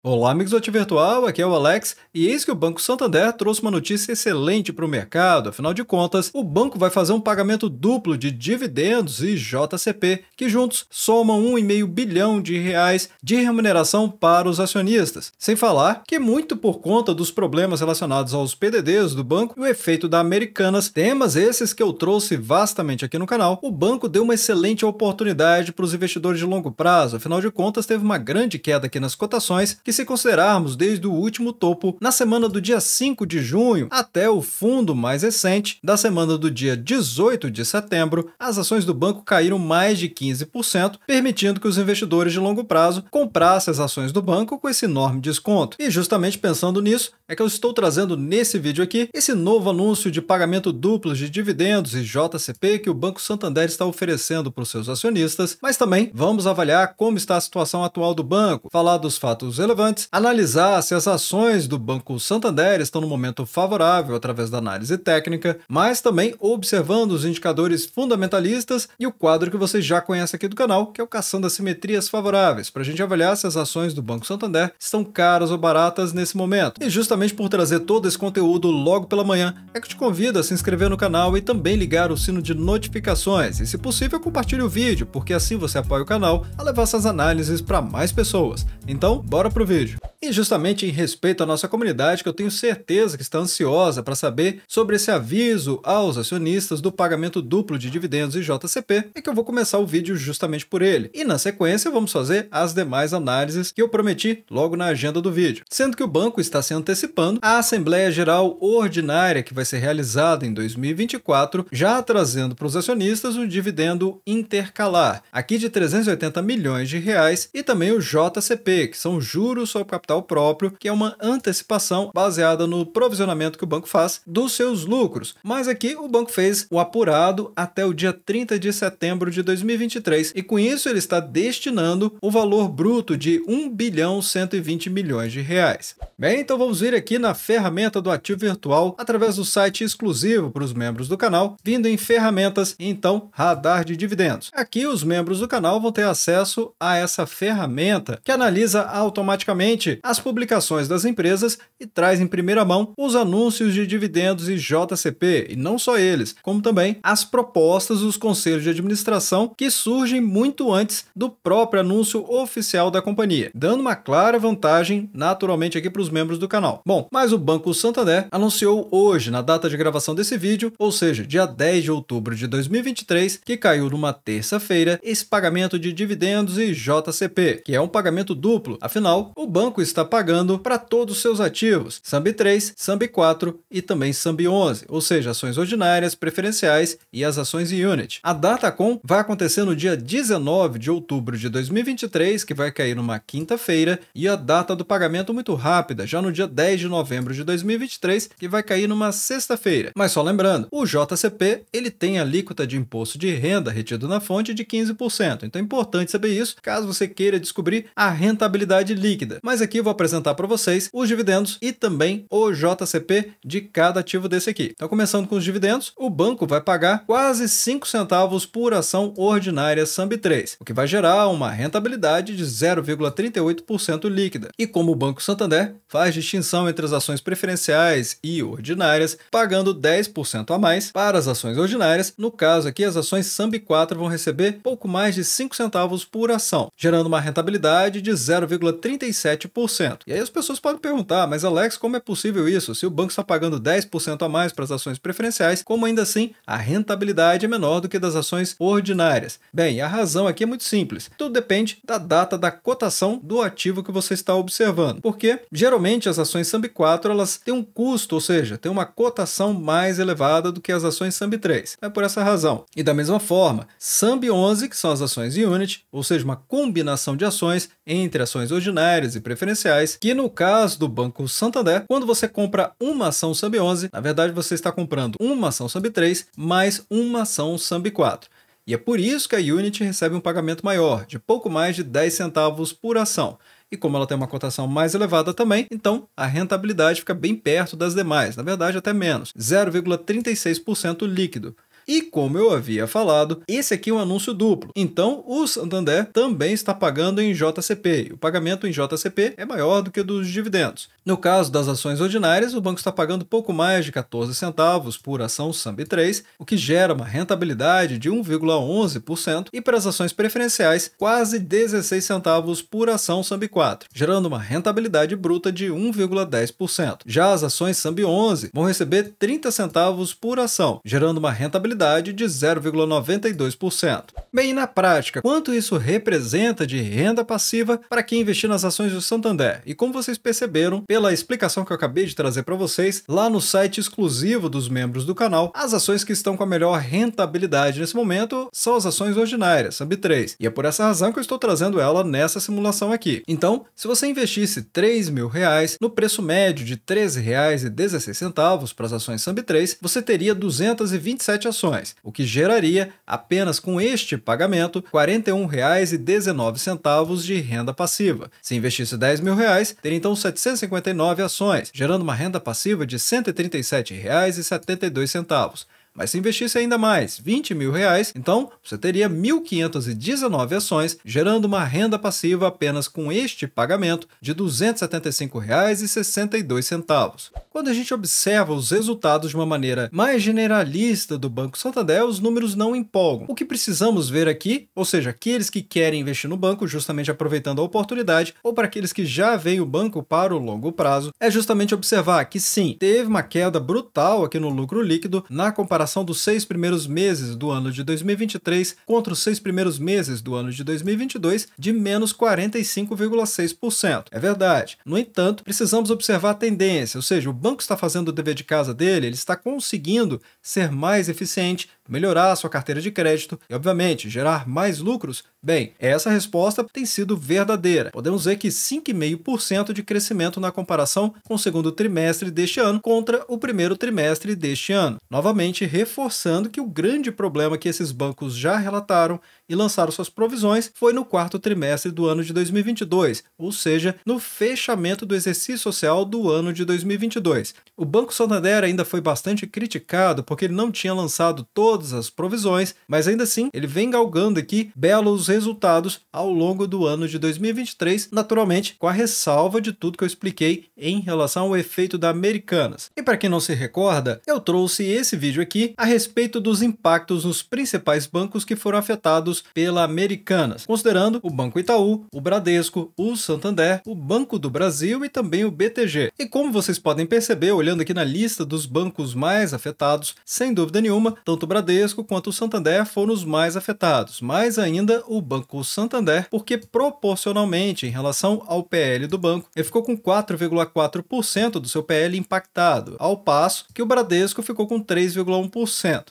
Olá, amigos do Ati Virtual, aqui é o Alex e eis que o Banco Santander trouxe uma notícia excelente para o mercado. Afinal de contas, o banco vai fazer um pagamento duplo de dividendos e JCP, que juntos somam 1,5 bilhão de reais de remuneração para os acionistas. Sem falar que, muito por conta dos problemas relacionados aos PDDs do banco e o efeito da Americanas, temas esses que eu trouxe vastamente aqui no canal, o banco deu uma excelente oportunidade para os investidores de longo prazo. Afinal de contas, teve uma grande queda aqui nas cotações que se considerarmos desde o último topo na semana do dia 5 de junho até o fundo mais recente da semana do dia 18 de setembro, as ações do banco caíram mais de 15%, permitindo que os investidores de longo prazo comprassem as ações do banco com esse enorme desconto. E justamente pensando nisso, é que eu estou trazendo nesse vídeo aqui esse novo anúncio de pagamento duplo de dividendos e JCP que o Banco Santander está oferecendo para os seus acionistas, mas também vamos avaliar como está a situação atual do banco, falar dos fatos relevantes relevantes, analisar se as ações do Banco Santander estão no momento favorável através da análise técnica, mas também observando os indicadores fundamentalistas e o quadro que vocês já conhecem aqui do canal, que é o Caçando as Simetrias Favoráveis, para a gente avaliar se as ações do Banco Santander estão caras ou baratas nesse momento. E justamente por trazer todo esse conteúdo logo pela manhã, é que te convido a se inscrever no canal e também ligar o sino de notificações. E se possível, compartilhe o vídeo, porque assim você apoia o canal a levar essas análises para mais pessoas. Então, bora pro vídeo. E justamente em respeito à nossa comunidade, que eu tenho certeza que está ansiosa para saber sobre esse aviso aos acionistas do pagamento duplo de dividendos e JCP, é que eu vou começar o vídeo justamente por ele. E na sequência vamos fazer as demais análises que eu prometi logo na agenda do vídeo. Sendo que o banco está se antecipando a Assembleia Geral Ordinária que vai ser realizada em 2024, já trazendo para os acionistas o dividendo intercalar, aqui de 380 milhões de reais, e também o JCP, que são juros o sobre capital próprio, que é uma antecipação baseada no provisionamento que o banco faz dos seus lucros. Mas aqui o banco fez o apurado até o dia 30 de setembro de 2023 e com isso ele está destinando o valor bruto de 1 bilhão 120 milhões de reais. Bem, então vamos vir aqui na ferramenta do ativo virtual através do site exclusivo para os membros do canal, vindo em ferramentas e então radar de dividendos. Aqui os membros do canal vão ter acesso a essa ferramenta que analisa automaticamente automaticamente as publicações das empresas e traz em primeira mão os anúncios de dividendos e JCP, e não só eles, como também as propostas dos conselhos de administração que surgem muito antes do próprio anúncio oficial da companhia, dando uma clara vantagem naturalmente aqui para os membros do canal. Bom, mas o Banco Santander anunciou hoje, na data de gravação desse vídeo, ou seja, dia 10 de outubro de 2023, que caiu numa terça-feira, esse pagamento de dividendos e JCP, que é um pagamento duplo, afinal, o banco está pagando para todos os seus ativos, SAMB 3, SAMB 4 e também SAMB 11, ou seja, ações ordinárias, preferenciais e as ações unit. A Datacom vai acontecer no dia 19 de outubro de 2023, que vai cair numa quinta-feira, e a data do pagamento muito rápida, já no dia 10 de novembro de 2023, que vai cair numa sexta-feira. Mas só lembrando, o JCP, ele tem alíquota de imposto de renda retido na fonte de 15%. Então é importante saber isso, caso você queira descobrir a rentabilidade líquida líquida. Mas aqui vou apresentar para vocês os dividendos e também o JCP de cada ativo desse aqui. Então, começando com os dividendos, o banco vai pagar quase 5 centavos por ação ordinária SAMB3, o que vai gerar uma rentabilidade de 0,38% líquida. E como o Banco Santander faz distinção entre as ações preferenciais e ordinárias, pagando 10% a mais para as ações ordinárias, no caso aqui as ações SAMB4 vão receber pouco mais de 5 centavos por ação, gerando uma rentabilidade de 0,35 37%. E aí as pessoas podem perguntar, mas Alex, como é possível isso? Se o banco está pagando 10% a mais para as ações preferenciais, como ainda assim a rentabilidade é menor do que das ações ordinárias? Bem, a razão aqui é muito simples. Tudo depende da data da cotação do ativo que você está observando. Porque geralmente as ações SAMB 4 elas têm um custo, ou seja, têm uma cotação mais elevada do que as ações SAMB 3. É por essa razão. E da mesma forma, SAMB 11, que são as ações Unit, ou seja, uma combinação de ações entre ações ordinárias ordinárias e preferenciais, que no caso do Banco Santander, quando você compra uma ação SAMB 11, na verdade você está comprando uma ação SAMB 3 mais uma ação SAMB 4. E é por isso que a Unity recebe um pagamento maior, de pouco mais de 10 centavos por ação. E como ela tem uma cotação mais elevada também, então a rentabilidade fica bem perto das demais, na verdade até menos, 0,36% líquido. E como eu havia falado, esse aqui é um anúncio duplo. Então, o Santander também está pagando em JCP. o pagamento em JCP é maior do que o dos dividendos. No caso das ações ordinárias, o banco está pagando pouco mais de 14 centavos por ação SAMB3, o que gera uma rentabilidade de 1,11% e para as ações preferenciais, quase 16 centavos por ação SAMB4, gerando uma rentabilidade bruta de 1,10%. Já as ações SAMB11 vão receber 30 centavos por ação, gerando uma rentabilidade rentabilidade de 0,92%. Bem, na prática, quanto isso representa de renda passiva para quem investir nas ações do Santander? E como vocês perceberam pela explicação que eu acabei de trazer para vocês, lá no site exclusivo dos membros do canal, as ações que estão com a melhor rentabilidade nesse momento são as ações ordinárias, sub 3 E é por essa razão que eu estou trazendo ela nessa simulação aqui. Então, se você investisse 3 mil reais no preço médio de R$ 13,16 para as ações sub 3 você teria 227 ações o que geraria, apenas com este pagamento, R$ 41,19 de renda passiva. Se investisse R$ 10 mil, reais, teria então 759 ações, gerando uma renda passiva de R$ 137,72. Mas se investisse ainda mais, 20 mil reais, então você teria 1.519 ações, gerando uma renda passiva apenas com este pagamento de R$ 275,62. Quando a gente observa os resultados de uma maneira mais generalista do Banco Santander, os números não empolgam. O que precisamos ver aqui, ou seja, aqueles que querem investir no banco justamente aproveitando a oportunidade, ou para aqueles que já veem o banco para o longo prazo, é justamente observar que sim, teve uma queda brutal aqui no lucro líquido na comparação comparação dos seis primeiros meses do ano de 2023 contra os seis primeiros meses do ano de 2022 de menos 45,6%. É verdade. No entanto, precisamos observar a tendência, ou seja, o banco está fazendo o dever de casa dele, ele está conseguindo ser mais eficiente, melhorar a sua carteira de crédito e, obviamente, gerar mais lucros? Bem, essa resposta tem sido verdadeira. Podemos ver que 5,5% de crescimento na comparação com o segundo trimestre deste ano contra o primeiro trimestre deste ano. Novamente, reforçando que o grande problema que esses bancos já relataram e lançaram suas provisões foi no quarto trimestre do ano de 2022, ou seja, no fechamento do exercício social do ano de 2022. O Banco Santander ainda foi bastante criticado porque ele não tinha lançado todas as provisões, mas ainda assim ele vem galgando aqui belos resultados ao longo do ano de 2023, naturalmente com a ressalva de tudo que eu expliquei em relação ao efeito da Americanas. E para quem não se recorda, eu trouxe esse vídeo aqui aqui a respeito dos impactos nos principais bancos que foram afetados pela Americanas, considerando o Banco Itaú, o Bradesco, o Santander, o Banco do Brasil e também o BTG. E como vocês podem perceber, olhando aqui na lista dos bancos mais afetados, sem dúvida nenhuma, tanto o Bradesco quanto o Santander foram os mais afetados, mais ainda o Banco Santander, porque proporcionalmente em relação ao PL do banco, ele ficou com 4,4% do seu PL impactado, ao passo que o Bradesco ficou com 3,1%.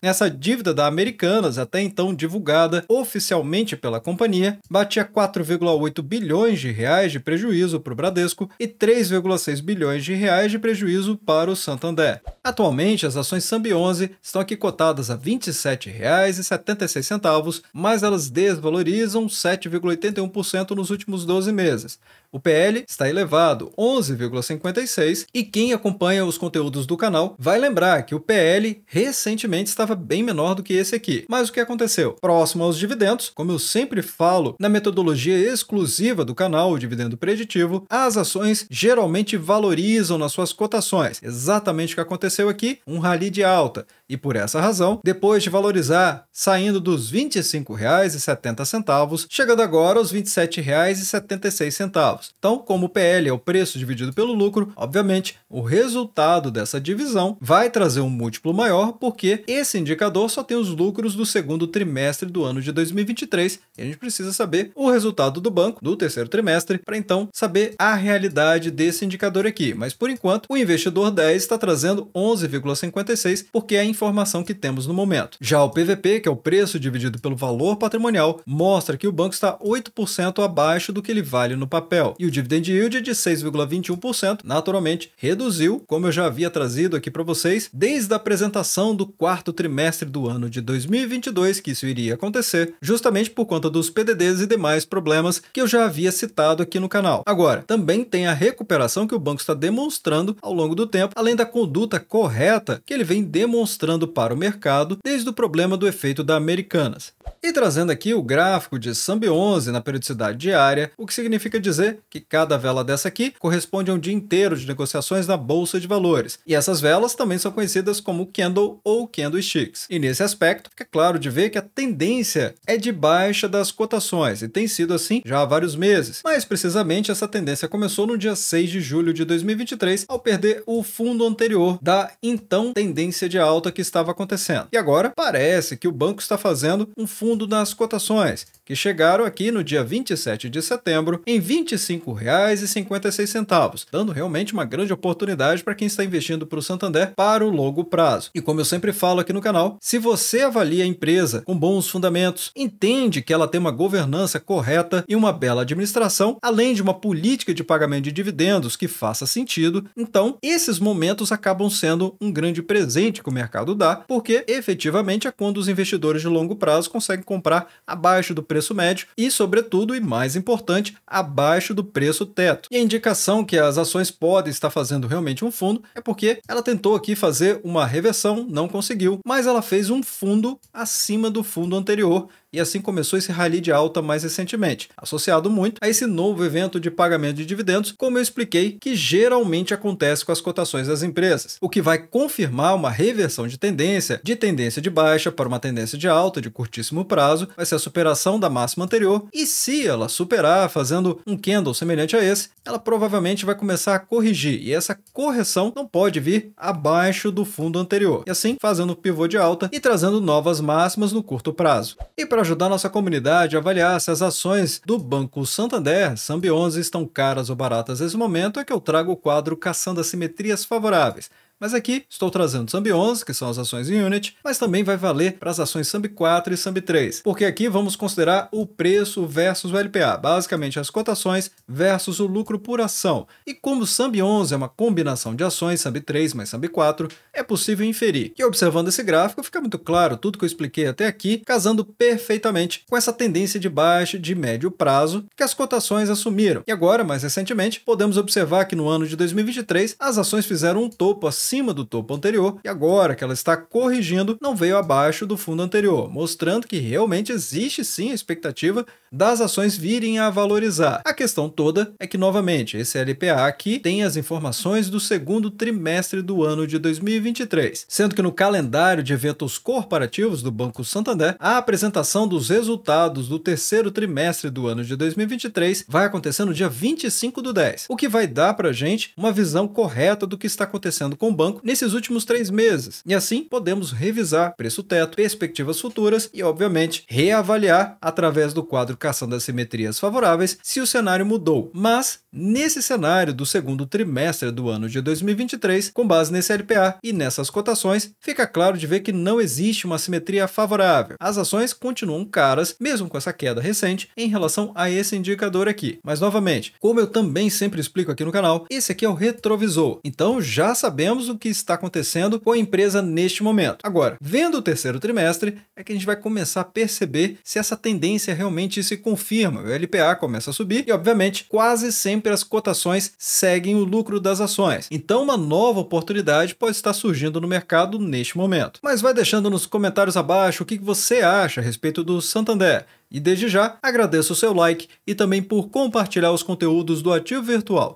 Nessa dívida da Americanas, até então divulgada oficialmente pela companhia, batia 4,8 bilhões de reais de prejuízo para o Bradesco e 3,6 bilhões de reais de prejuízo para o Santander. Atualmente, as ações Sambi 11 estão aqui cotadas a R$ 27,76, mas elas desvalorizam 7,81% nos últimos 12 meses. O PL está elevado, 11,56, e quem acompanha os conteúdos do canal vai lembrar que o PL recentemente estava bem menor do que esse aqui. Mas o que aconteceu? Próximo aos dividendos, como eu sempre falo na metodologia exclusiva do canal, o dividendo preditivo, as ações geralmente valorizam nas suas cotações. Exatamente o que aconteceu aqui, um rally de alta. E por essa razão, depois de valorizar, saindo dos R$ 25,70, chegando agora aos R$ 27,76. Então, como o PL é o preço dividido pelo lucro, obviamente o resultado dessa divisão vai trazer um múltiplo maior, porque esse indicador só tem os lucros do segundo trimestre do ano de 2023 e a gente precisa saber o resultado do banco do terceiro trimestre para então saber a realidade desse indicador aqui. Mas por enquanto, o investidor 10 está trazendo 11,56 porque é a informação que temos no momento. Já o PVP, que é o preço dividido pelo valor patrimonial, mostra que o banco está 8% abaixo do que ele vale no papel papel. E o dividend yield de 6,21%, naturalmente, reduziu, como eu já havia trazido aqui para vocês, desde a apresentação do quarto trimestre do ano de 2022 que isso iria acontecer, justamente por conta dos PDDs e demais problemas que eu já havia citado aqui no canal. Agora, também tem a recuperação que o banco está demonstrando ao longo do tempo, além da conduta correta que ele vem demonstrando para o mercado desde o problema do efeito da Americanas. E trazendo aqui o gráfico de SAMB11 na periodicidade diária, o que significa dizer que cada vela dessa aqui corresponde a um dia inteiro de negociações na bolsa de valores. E essas velas também são conhecidas como candle ou candlesticks. E nesse aspecto, fica claro de ver que a tendência é de baixa das cotações e tem sido assim já há vários meses. Mas precisamente essa tendência começou no dia 6 de julho de 2023 ao perder o fundo anterior da então tendência de alta que estava acontecendo. E agora parece que o banco está fazendo um fundo nas cotações que chegaram aqui no dia 27 de setembro em R$ 25,56, dando realmente uma grande oportunidade para quem está investindo para o Santander para o longo prazo. E como eu sempre falo aqui no canal, se você avalia a empresa com bons fundamentos, entende que ela tem uma governança correta e uma bela administração, além de uma política de pagamento de dividendos que faça sentido, então esses momentos acabam sendo um grande presente que o mercado dá, porque efetivamente é quando os investidores de longo prazo conseguem comprar abaixo do preço preço médio e, sobretudo e mais importante, abaixo do preço teto. E a indicação que as ações podem estar fazendo realmente um fundo é porque ela tentou aqui fazer uma reversão, não conseguiu, mas ela fez um fundo acima do fundo anterior e assim começou esse rally de alta mais recentemente, associado muito a esse novo evento de pagamento de dividendos, como eu expliquei, que geralmente acontece com as cotações das empresas, o que vai confirmar uma reversão de tendência, de tendência de baixa para uma tendência de alta de curtíssimo prazo, vai ser a superação da máxima anterior, e se ela superar fazendo um candle semelhante a esse, ela provavelmente vai começar a corrigir, e essa correção não pode vir abaixo do fundo anterior, e assim fazendo pivô de alta e trazendo novas máximas no curto prazo. E para ajudar nossa comunidade a avaliar se as ações do Banco Santander, Sambi 11, estão caras ou baratas nesse momento, é que eu trago o quadro Caçando Assimetrias Favoráveis. Mas aqui estou trazendo SAMB 11, que são as ações em unit, mas também vai valer para as ações SAMB 4 e SAMB 3, porque aqui vamos considerar o preço versus o LPA, basicamente as cotações versus o lucro por ação. E como o SAMB 11 é uma combinação de ações SAMB 3 mais SAMB 4, é possível inferir. E observando esse gráfico, fica muito claro tudo que eu expliquei até aqui, casando perfeitamente com essa tendência de baixa de médio prazo que as cotações assumiram. E agora, mais recentemente, podemos observar que no ano de 2023 as ações fizeram um topo acima do topo anterior e agora que ela está corrigindo, não veio abaixo do fundo anterior, mostrando que realmente existe sim a expectativa das ações virem a valorizar. A questão toda é que, novamente, esse LPA aqui tem as informações do segundo trimestre do ano de 2023, sendo que no calendário de eventos corporativos do Banco Santander, a apresentação dos resultados do terceiro trimestre do ano de 2023 vai acontecer no dia 25 do 10, o que vai dar para gente uma visão correta do que está acontecendo com o banco nesses últimos três meses. E assim podemos revisar preço teto, perspectivas futuras e, obviamente, reavaliar através do quadro caçando as simetrias favoráveis se o cenário mudou. Mas, nesse cenário do segundo trimestre do ano de 2023, com base nesse LPA e nessas cotações, fica claro de ver que não existe uma simetria favorável. As ações continuam caras, mesmo com essa queda recente, em relação a esse indicador aqui. Mas, novamente, como eu também sempre explico aqui no canal, esse aqui é o retrovisor. Então, já sabemos o que está acontecendo com a empresa neste momento. Agora, vendo o terceiro trimestre, é que a gente vai começar a perceber se essa tendência realmente se confirma. O LPA começa a subir e, obviamente, quase sempre as cotações seguem o lucro das ações. Então, uma nova oportunidade pode estar surgindo no mercado neste momento. Mas vai deixando nos comentários abaixo o que você acha a respeito do Santander. E desde já agradeço o seu like e também por compartilhar os conteúdos do Ativo Virtual.